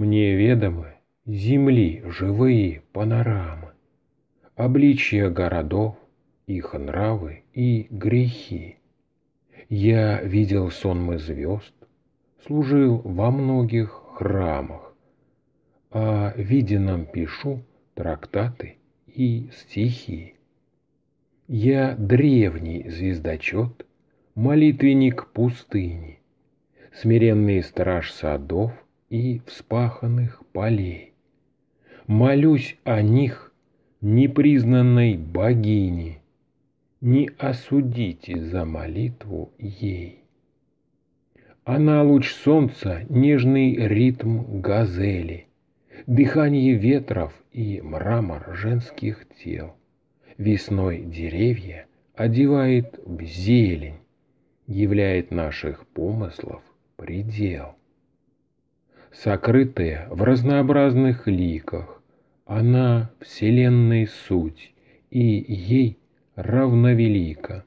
Мне ведомы земли живые панорамы, обличья городов, их нравы и грехи. Я видел сонмы звезд, служил во многих храмах, о а виденном пишу трактаты и стихи. Я древний звездочет, молитвенник пустыни, смиренный страж садов — и вспаханных полей. Молюсь о них, непризнанной богине, не осудите за молитву ей. Она а луч солнца, нежный ритм газели, дыхание ветров и мрамор женских тел. Весной деревья одевает в зелень, являет наших помыслов предел сокрытая в разнообразных ликах. Она Вселенной суть, и ей равновелика.